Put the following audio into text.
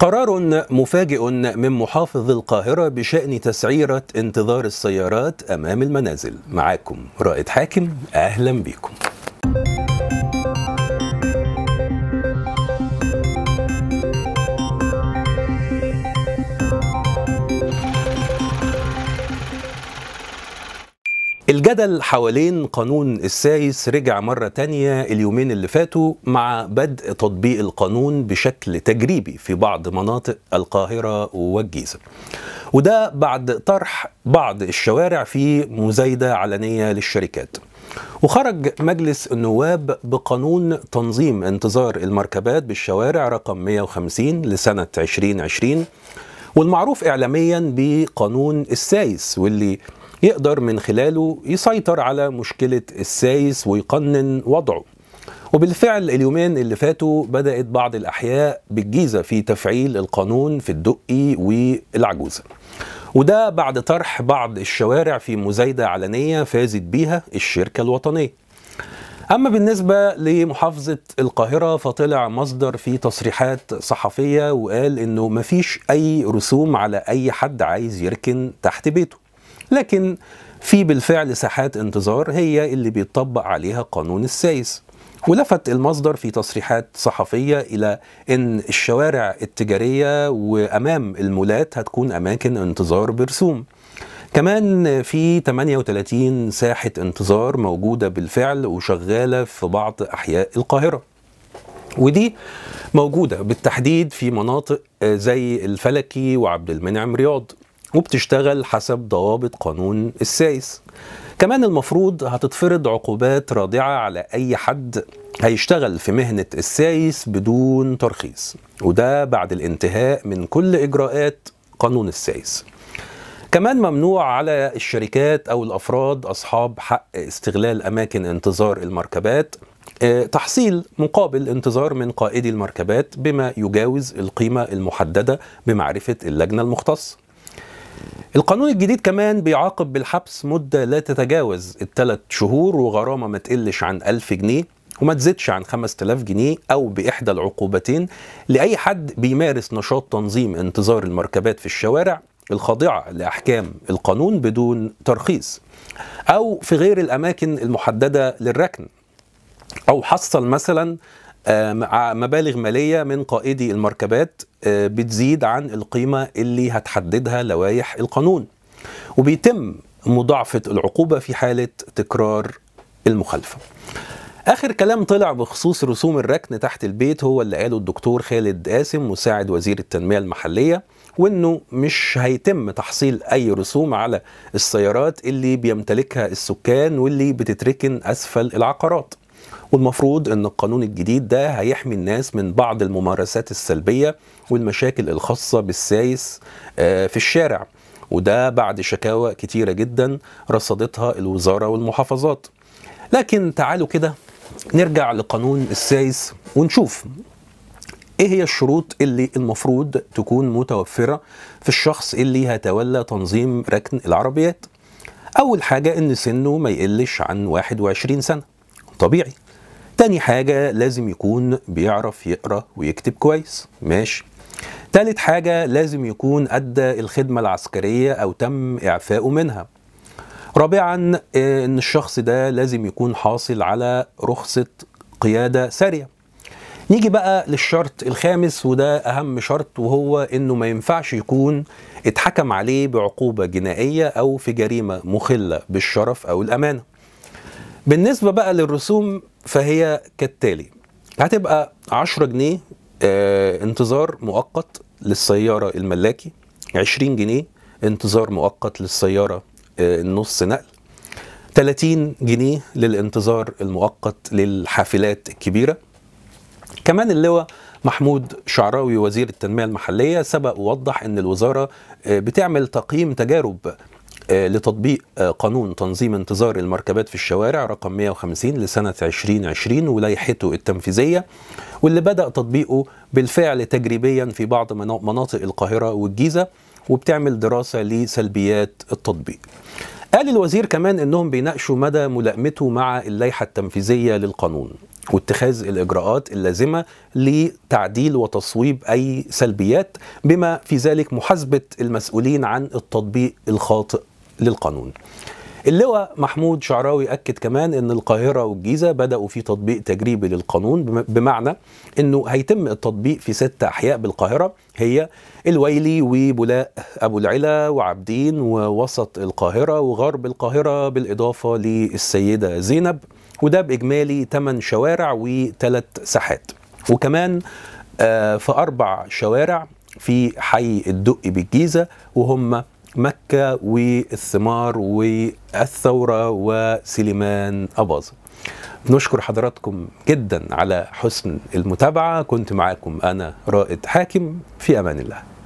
قرار مفاجئ من محافظ القاهرة بشأن تسعيرة انتظار السيارات أمام المنازل معاكم رائد حاكم أهلا بكم الجدل حوالين قانون السايس رجع مرة تانية اليومين اللي فاتوا مع بدء تطبيق القانون بشكل تجريبي في بعض مناطق القاهرة والجيزة وده بعد طرح بعض الشوارع في مزايدة علنية للشركات وخرج مجلس النواب بقانون تنظيم انتظار المركبات بالشوارع رقم 150 لسنة 2020 والمعروف إعلاميا بقانون السايس واللي يقدر من خلاله يسيطر على مشكلة السايس ويقنن وضعه وبالفعل اليومين اللي فاتوا بدأت بعض الأحياء بالجيزة في تفعيل القانون في الدقي والعجوزة وده بعد طرح بعض الشوارع في مزايدة علنية فازت بيها الشركة الوطنية أما بالنسبة لمحافظة القاهرة فطلع مصدر في تصريحات صحفية وقال إنه مفيش أي رسوم على أي حد عايز يركن تحت بيته لكن في بالفعل ساحات انتظار هي اللي بيطبق عليها قانون السايس ولفت المصدر في تصريحات صحفيه الى ان الشوارع التجاريه وامام المولات هتكون اماكن انتظار برسوم كمان في 38 ساحه انتظار موجوده بالفعل وشغاله في بعض احياء القاهره ودي موجوده بالتحديد في مناطق زي الفلكي وعبد المنعم رياض وبتشتغل حسب ضوابط قانون السايس كمان المفروض هتتفرض عقوبات رادعة على أي حد هيشتغل في مهنة السايس بدون ترخيص وده بعد الانتهاء من كل إجراءات قانون السايس كمان ممنوع على الشركات أو الأفراد أصحاب حق استغلال أماكن انتظار المركبات آه، تحصيل مقابل انتظار من قائدي المركبات بما يجاوز القيمة المحددة بمعرفة اللجنة المختصة القانون الجديد كمان بيعاقب بالحبس مدة لا تتجاوز الثلاث شهور وغرامة ما تقلش عن 1000 جنيه وما تزيدش عن 5000 جنيه أو بإحدى العقوبتين لأي حد بيمارس نشاط تنظيم انتظار المركبات في الشوارع الخاضعة لأحكام القانون بدون ترخيص أو في غير الأماكن المحددة للركن أو حصل مثلا آه، مبالغ مالية من قائدي المركبات آه، بتزيد عن القيمة اللي هتحددها لوائح القانون وبيتم مضاعفة العقوبة في حالة تكرار المخالفة آخر كلام طلع بخصوص رسوم الركن تحت البيت هو اللي قاله الدكتور خالد قاسم مساعد وزير التنمية المحلية وانه مش هيتم تحصيل اي رسوم على السيارات اللي بيمتلكها السكان واللي بتتركن اسفل العقارات والمفروض ان القانون الجديد ده هيحمي الناس من بعض الممارسات السلبيه والمشاكل الخاصه بالسايس آه، في الشارع وده بعد شكاوى كتيره جدا رصدتها الوزاره والمحافظات لكن تعالوا كده نرجع لقانون السايس ونشوف ايه هي الشروط اللي المفروض تكون متوفره في الشخص اللي هيتولى تنظيم ركن العربيات اول حاجه ان سنه ما يقلش عن 21 سنه طبيعي تاني حاجة لازم يكون بيعرف يقرأ ويكتب كويس ماشي تالت حاجة لازم يكون أدى الخدمة العسكرية أو تم إعفائه منها رابعا ان الشخص ده لازم يكون حاصل على رخصة قيادة سارية نيجي بقى للشرط الخامس وده اهم شرط وهو انه ما ينفعش يكون اتحكم عليه بعقوبة جنائية او في جريمة مخلة بالشرف او الامانة بالنسبة بقى للرسوم فهي كالتالي هتبقى 10 جنيه آه انتظار مؤقت للسيارة الملاكي 20 جنيه انتظار مؤقت للسيارة آه النص نقل 30 جنيه للانتظار المؤقت للحافلات الكبيرة كمان اللواء محمود شعراوي وزير التنمية المحلية سبق ووضح أن الوزارة آه، بتعمل تقييم تجارب آه، لتطبيق آه، قانون تنظيم انتظار المركبات في الشوارع رقم 150 لسنة 2020 ولايحته التنفيذية واللي بدأ تطبيقه بالفعل تجريبيا في بعض مناطق القاهرة والجيزة وبتعمل دراسة لسلبيات التطبيق قال الوزير كمان انهم بيناقشوا مدى ملائمته مع اللائحه التنفيذيه للقانون واتخاذ الاجراءات اللازمه لتعديل وتصويب اي سلبيات بما في ذلك محاسبه المسؤولين عن التطبيق الخاطئ للقانون اللواء محمود شعراوي أكد كمان أن القاهرة والجيزة بدأوا في تطبيق تجريبي للقانون بمعنى أنه هيتم التطبيق في ست أحياء بالقاهرة هي الويلي وبولاء أبو العلا وعابدين ووسط القاهرة وغرب القاهرة بالإضافة للسيدة زينب وده بإجمالي 8 شوارع وثلاث ساحات وكمان آه، في أربع شوارع في حي الدقي بالجيزة وهم مكة والثمار والثورة وسليمان أباظة نشكر حضراتكم جدا على حسن المتابعة كنت معاكم أنا رائد حاكم في أمان الله